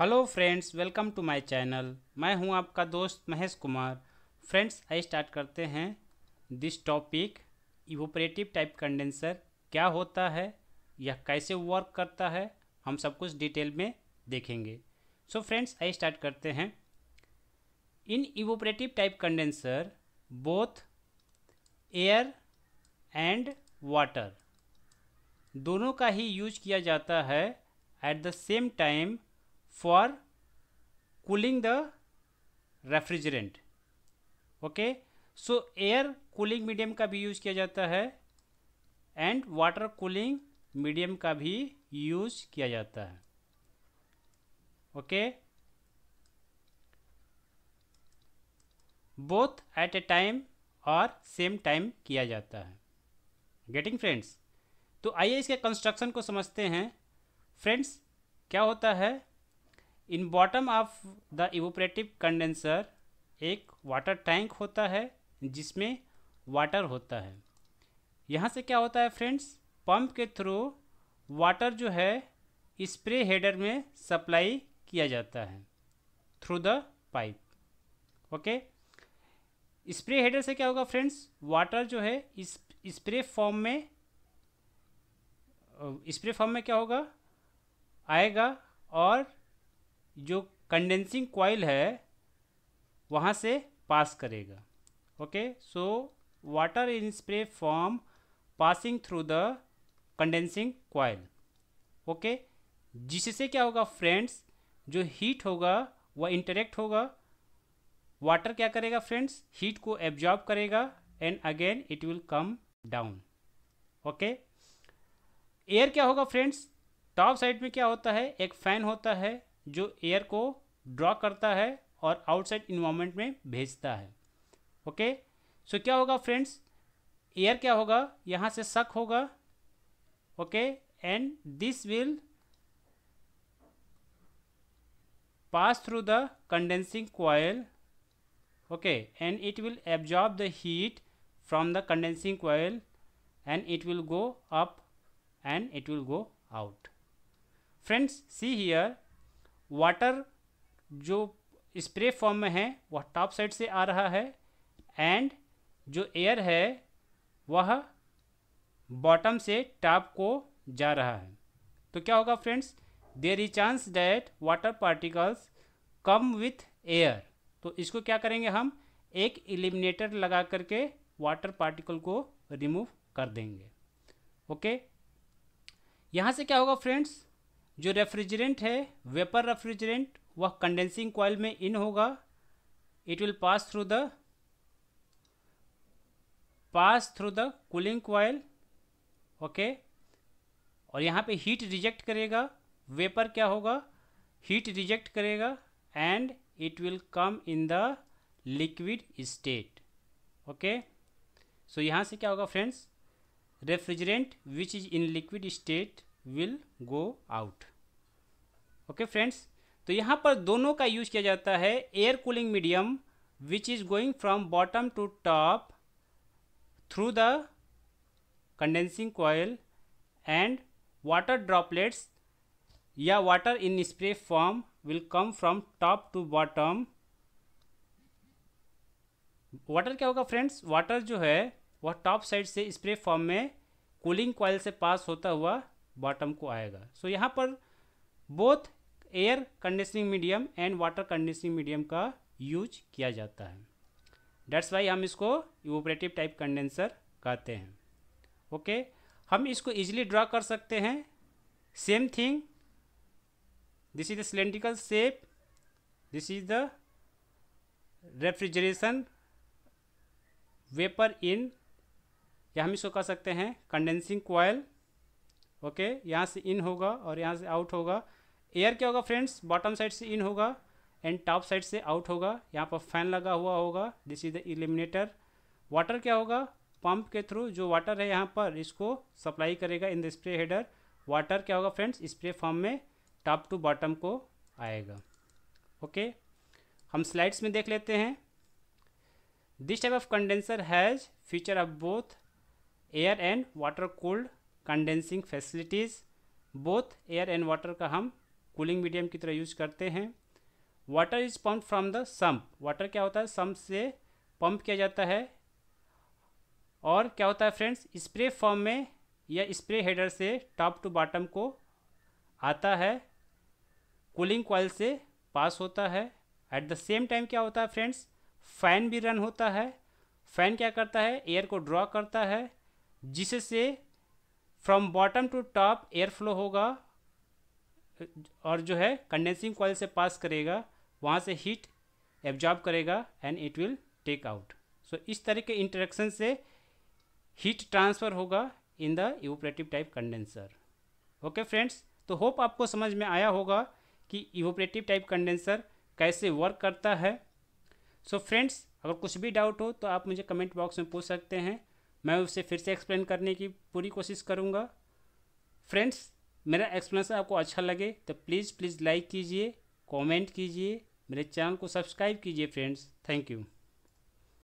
Hello friends welcome to my channel मैं हूं आपका दोस्त महेश कुमार फ्रेंड्स आई स्टार्ट करते हैं this topic evaporative type condenser क्या होता है यह कैसे वर्क करता है हम सब कुछ डिटेल में देखेंगे सो फ्रेंड्स आई स्टार्ट करते हैं in evaporative type condenser both air and water दोनों का ही यूज किया जाता है at the same time for cooling the refrigerant okay so air cooling medium का भी यूज किया जाता है एंड वाटर कूलिंग मीडियम का भी यूज किया जाता है okay both at a time और सेम टाइम किया जाता है गेटिंग फ्रेंड्स तो आइए इसके कंस्ट्रक्शन को समझते हैं फ्रेंड्स क्या होता है in bottom of the evaporative condenser एक वाटर टैंक होता है जिसमें वाटर होता है यहाँ से क्या होता है फ्रेंड्स पंप के थ्रू वाटर जो है स्प्रे हेडर में सप्लाई किया जाता है through the pipe okay spray header से क्या होगा फ्रेंड्स वाटर जो है इस स्प्रे फॉर्म में स्प्रे फॉर्म में क्या होगा आएगा और जो कंडेंसिंग कॉयल है वहाँ से पास करेगा okay so water in spray form passing through the condensing coil okay जिससे क्या होगा फ्रेंड्स जो हीट होगा वह इंटरेक्ट होगा वाटर क्या करेगा फ्रेंड्स हीट को एब्जॉर्ब करेगा and again it will come down okay air क्या होगा फ्रेंड्स टॉप साइड में क्या होता है एक फैन होता है जो एयर को ड्रॉ करता है और आउटसाइड इन्वामेंट में भेजता है ओके सो क्या होगा फ्रेंड्स एयर क्या होगा यहाँ से सक होगा okay and this will pass through the condensing coil okay and it will absorb the heat from the condensing coil and it will go up and it will go out friends see here water जो spray form में है वह top side से आ रहा है and जो air है वह बॉटम से टॉप को जा रहा है तो क्या होगा friends there is chance that water particles come with air तो इसको क्या करेंगे हम एक एलिमिनेटर लगा करके वाटर पार्टिकल को रिमूव कर देंगे ओके यहाँ से क्या होगा फ्रेंड्स जो रेफ्रिजरेंट है वेपर रेफ्रिजरेंट वह कंडेंसिंग कॉयल में इन होगा it will pass through the pass through the cooling coil okay और यहाँ पे हीट रिजेक्ट करेगा वेपर क्या होगा हीट रिजेक्ट करेगा and it will come in the liquid state okay so यहाँ से क्या होगा friends refrigerant which is in liquid state will go out okay friends तो यहाँ पर दोनों का यूज किया जाता है air cooling medium which is going from bottom to top through the condensing coil and water droplets या water in spray form will come from top to bottom water क्या होगा फ्रेंड्स वाटर जो है वह top side से spray form में cooling coil से pass होता हुआ बॉटम को आएगा सो so, यहाँ पर both air conditioning medium and water conditioning medium का यूज किया जाता है डेट्स वाई हम इसको ऑपरेटिव टाइप कंडेंसर कहते हैं ओके okay? हम इसको इजीली ड्रा कर सकते हैं same thing this is the cylindrical shape this is the refrigeration vapour in या हम इसको कह सकते हैं कंडेंसिंग कोयल ओके यहाँ से इन होगा और यहाँ से आउट होगा एयर क्या होगा फ्रेंड्स बॉटम साइड से इन होगा एंड टॉप साइड से आउट होगा यहाँ पर फैन लगा हुआ होगा this is the eliminator water क्या होगा पंप के थ्रू जो वाटर है यहाँ पर इसको सप्लाई करेगा in the spray header water क्या होगा फ्रेंड्स स्प्रे फॉर्म में टॉप टू बॉटम को आएगा ओके okay? हम स्लाइड्स में देख लेते हैं this type of condenser has feature of both air and water cold condensing facilities both air and water का हम कूलिंग मीडियम की तरह यूज़ करते हैं water is pump from the sump water क्या होता है सम्प से पम्प किया जाता है और क्या होता है फ्रेंड्स स्प्रे फॉर्म में या स्प्रे हेडर से टॉप टू बॉटम को आता है कूलिंग कॉयल से पास होता है एट द सेम टाइम क्या होता है फ्रेंड्स फ़ैन भी रन होता है फ़ैन क्या करता है एयर को ड्रॉ करता है जिससे from bottom to top air flow होगा और जो है कंडेंसिंग कॉल से पास करेगा वहाँ से हीट एब्जॉर्ब करेगा and it will take out so इस तरह के इंटरेक्शन से हीट ट्रांसफ़र होगा in the evaporative type condenser okay friends तो होप आपको समझ में आया होगा कि इवोपरेटिव टाइप कंडेंसर कैसे वर्क करता है सो so फ्रेंड्स अगर कुछ भी डाउट हो तो आप मुझे कमेंट बॉक्स में पूछ सकते हैं मैं उसे फिर से एक्सप्लेन करने की पूरी कोशिश करूँगा फ्रेंड्स मेरा एक्सप्लेनेशन आपको अच्छा लगे तो प्लीज़ प्लीज़ लाइक कीजिए कमेंट कीजिए मेरे चैनल को सब्सक्राइब कीजिए फ्रेंड्स थैंक यू